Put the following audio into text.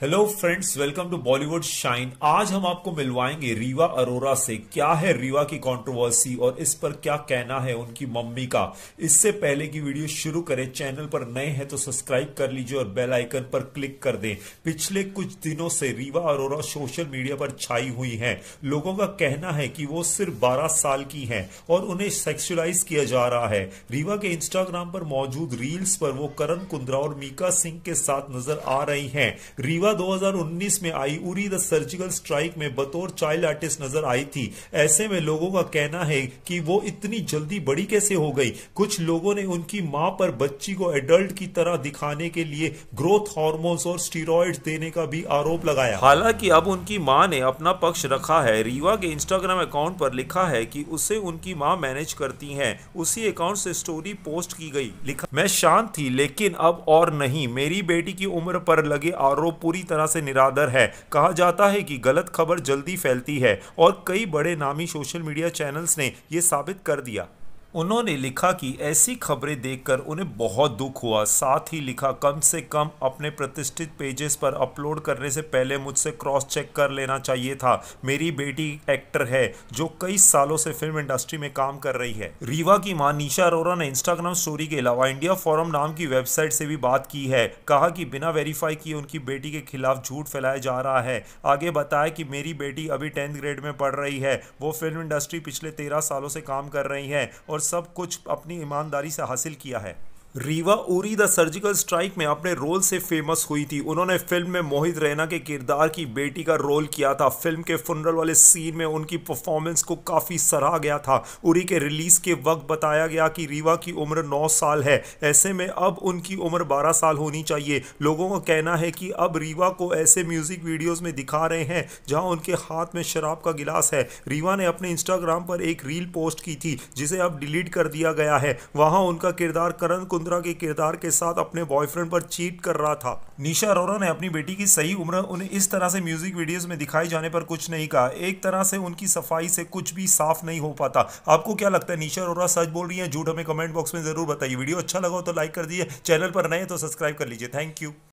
hello friends welcome to Bollywood shine आज हम आपको मिलवाएंगे रीवा अरोरा से क्या है रीवा की कंट्रोवर्सी और इस पर क्या कहना है उनकी मम्मी का इससे पहले की वीडियो शुरू करें चैनल पर नए हैं तो सब्सक्राइब कर लीजिए और बेल आइकन पर क्लिक कर दें पिछले कुछ दिनों से रीवा अरोरा सोशल मीडिया पर छाई हुई है लोगों का कहना है कि वो सिर्फ बारह साल की है और उन्हें सेक्सुअलाइज किया जा रहा है रीवा के इंस्टाग्राम पर मौजूद रील्स पर वो करण कुंद्रा और मीका सिंह के साथ नजर आ रही है रीवा रीवा 2019 में आई उरी द सर्जिकल स्ट्राइक में बतौर चाइल्ड आर्टिस्ट नजर आई थी ऐसे में लोगों का कहना है कि वो इतनी जल्दी बड़ी कैसे हो गई कुछ लोगों ने उनकी मां पर बच्ची को एडल्ट की तरह दिखाने के लिए ग्रोथ हार्मोन्स और स्टीरोइड देने का भी आरोप लगाया हालांकि अब उनकी माँ ने अपना पक्ष रखा है रीवा के इंस्टाग्राम अकाउंट पर लिखा है की उसे उनकी माँ मैनेज करती है उसी अकाउंट से स्टोरी पोस्ट की गई लिखा मैं शांत थी लेकिन अब और नहीं मेरी बेटी की उम्र पर लगे आरोप पूरी पूरी तरह से निरादर है कहा जाता है कि गलत खबर जल्दी फैलती है और कई बड़े नामी सोशल मीडिया चैनल्स ने यह साबित कर दिया उन्होंने लिखा कि ऐसी खबरें देखकर उन्हें बहुत दुख हुआ साथ ही लिखा कम से कम अपने प्रतिष्ठित पेजेस पर अपलोड करने से पहले मुझसे क्रॉस चेक कर लेना चाहिए था मेरी बेटी एक्टर है जो कई सालों से फिल्म इंडस्ट्री में काम कर रही है रीवा की मां निशा अरोरा ने इंस्टाग्राम स्टोरी के अलावा इंडिया फोरम नाम की वेबसाइट से भी बात की है कहा कि बिना वेरीफाई किए उनकी बेटी के खिलाफ झूठ फैलाया जा रहा है आगे बताया कि मेरी बेटी अभी टेंथ ग्रेड में पढ़ रही है वो फिल्म इंडस्ट्री पिछले तेरह सालों से काम कर रही है और सब कुछ अपनी ईमानदारी से हासिल किया है Riva Uri the surgical strike में अपने रोल से फेमस हुई थी उन्होंने फिल्म में मोहित रैना के किरदार की बेटी का रोल किया था फिल्म के फुनरल वाले सीन में उनकी परफॉर्मेंस को काफ़ी सराहा गया था उरी के रिलीज के वक्त बताया गया कि रीवा की उम्र 9 साल है ऐसे में अब उनकी उम्र 12 साल होनी चाहिए लोगों का कहना है कि अब रीवा को ऐसे म्यूज़िक वीडियोज़ में दिखा रहे हैं जहाँ उनके हाथ में शराब का गिलास है रीवा ने अपने इंस्टाग्राम पर एक रील पोस्ट की थी जिसे अब डिलीट कर दिया गया है वहाँ उनका किरदार करण कुंद बांद्रा के किरदार के साथ अपने बॉयफ्रेंड पर चीट कर रहा था निशा अरोरा ने अपनी बेटी की सही उम्र उन्हें इस तरह से म्यूजिक वीडियोस में दिखाई जाने पर कुछ नहीं कहा एक तरह से उनकी सफाई से कुछ भी साफ नहीं हो पाता आपको क्या लगता है निशा अरोरा सच बोल रही है झूठ हमें कमेंट बॉक्स में जरूर बताइए वीडियो अच्छा लगा हो तो लाइक कर दीजिए चैनल पर नए तो सब्सक्राइब कर लीजिए थैंक यू